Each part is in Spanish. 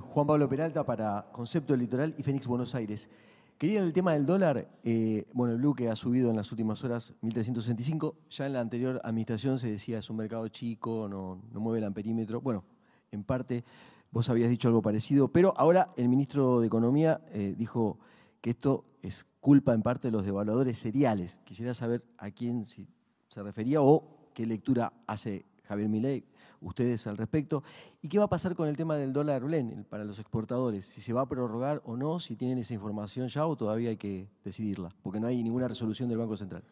Juan Pablo Peralta para Concepto Litoral y Fénix Buenos Aires. Quería el tema del dólar, eh, bueno, el blue que ha subido en las últimas horas 1.365, ya en la anterior administración se decía es un mercado chico, no, mueve el amperímetro, bueno, en parte vos habías dicho algo parecido, pero ahora el ministro de Economía eh, dijo que esto es culpa en parte de los devaluadores seriales. Quisiera saber a quién se refería o qué lectura hace Javier Milei, ustedes al respecto. ¿Y qué va a pasar con el tema del dólar blen para los exportadores? Si se va a prorrogar o no, si tienen esa información ya o todavía hay que decidirla, porque no hay ninguna resolución del Banco Central.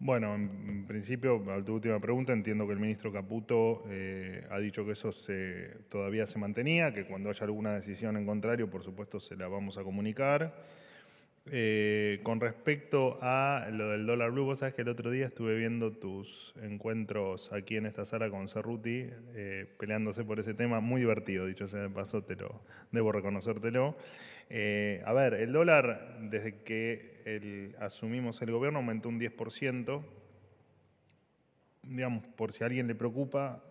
Bueno, en, principio, a tu última pregunta, entiendo que el ministro Caputo eh, ha dicho que eso se, todavía se mantenía, que cuando haya alguna decisión en contrario, por supuesto, se la vamos a comunicar. Eh, con respecto a lo del dólar blue, vos sabés que el otro día estuve viendo tus encuentros aquí en esta sala con Cerruti, eh, peleándose por ese tema, muy divertido, dicho sea de paso, debo reconocértelo. Eh, a ver, el dólar, desde que asumimos el gobierno, aumentó un 10%. Digamos, por si a alguien le preocupa,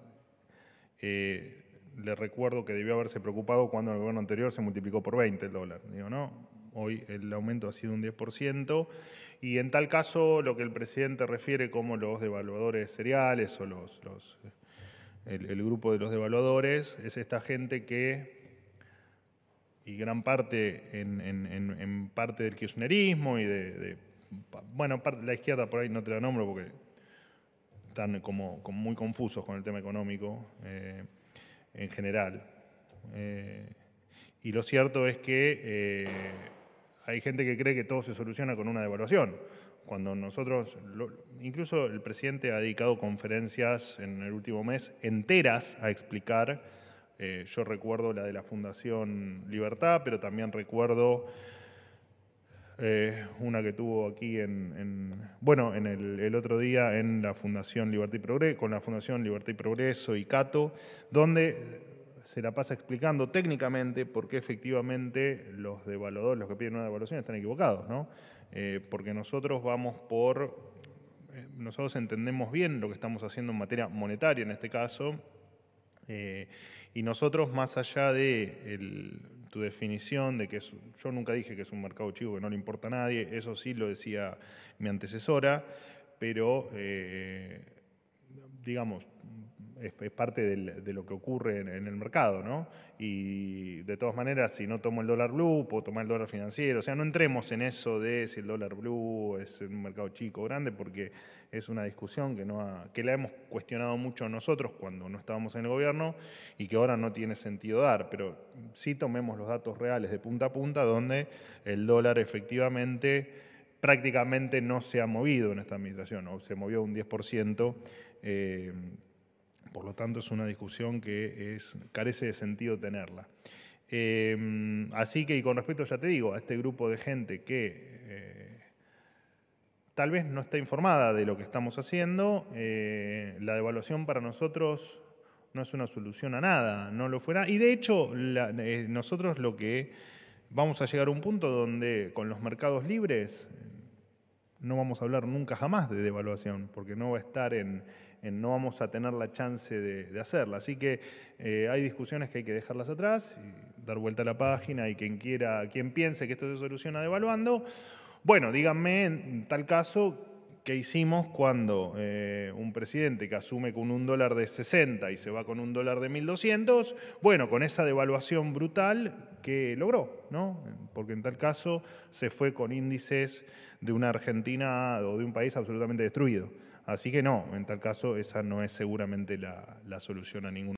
le recuerdo que debió haberse preocupado cuando el gobierno anterior se multiplicó por 20 el dólar. Digo, no, Hoy el aumento ha sido un 10% y en tal caso lo que el presidente refiere como los devaluadores cereales o los, eh, el, grupo de los devaluadores es esta gente que, y gran parte en, parte del kirchnerismo y de, de bueno, la izquierda por ahí no te la nombro porque están como, muy confusos con el tema económico eh, en general. Eh, y lo cierto es que hay gente que cree que todo se soluciona con una devaluación. Cuando nosotros, incluso el presidente ha dedicado conferencias en el último mes enteras a explicar, eh, yo recuerdo la de la Fundación Libertad, pero también recuerdo eh, una que tuvo aquí en, bueno, en el, el, otro día en la Fundación Libertad y Progreso, con la Fundación Libertad y Progreso y Cato, donde se la pasa explicando técnicamente por qué efectivamente los devaluadores, los que piden una devaluación, están equivocados, ¿no? Eh, porque nosotros vamos por. Eh, nosotros entendemos bien lo que estamos haciendo en materia monetaria en este caso, eh, y nosotros, más allá de tu definición de que es, yo nunca dije que es un mercado chivo, que no le importa a nadie, eso sí lo decía mi antecesora, pero digamos, es, parte de lo que ocurre en, el mercado, ¿no? Y de todas maneras, si no tomo el dólar blue, puedo tomar el dólar financiero. O sea, no entremos en eso de si el dólar blue es un mercado chico o grande, porque es una discusión que, no que la hemos cuestionado mucho nosotros cuando no estábamos en el gobierno y que ahora no tiene sentido dar. Pero sí tomemos los datos reales de punta a punta, donde el dólar efectivamente prácticamente no se ha movido en esta administración, o se movió un 10%. Por lo tanto, es una discusión que es, carece de sentido tenerla. Eh, así que, y con respecto, ya te digo, a este grupo de gente que eh, tal vez no está informada de lo que estamos haciendo, eh, la devaluación para nosotros no es una solución a nada, no lo fuera. Y de hecho, nosotros lo que vamos a llegar a un punto donde con los mercados libres no vamos a hablar nunca jamás de devaluación, porque no va a estar en, no vamos a tener la chance de, hacerla. Así que eh, hay discusiones que hay que dejarlas atrás, y dar vuelta a la página y quien quiera, quien piense que esto se soluciona devaluando, bueno, díganme en tal caso que hicimos cuando eh, un presidente que asume con un dólar de 60 y se va con un dólar de 1.200, bueno, con esa devaluación brutal que logró, ¿no? Porque en tal caso se fue con índices de una Argentina o de un país absolutamente destruido. Así que no, en tal caso esa no es seguramente la, solución a ningún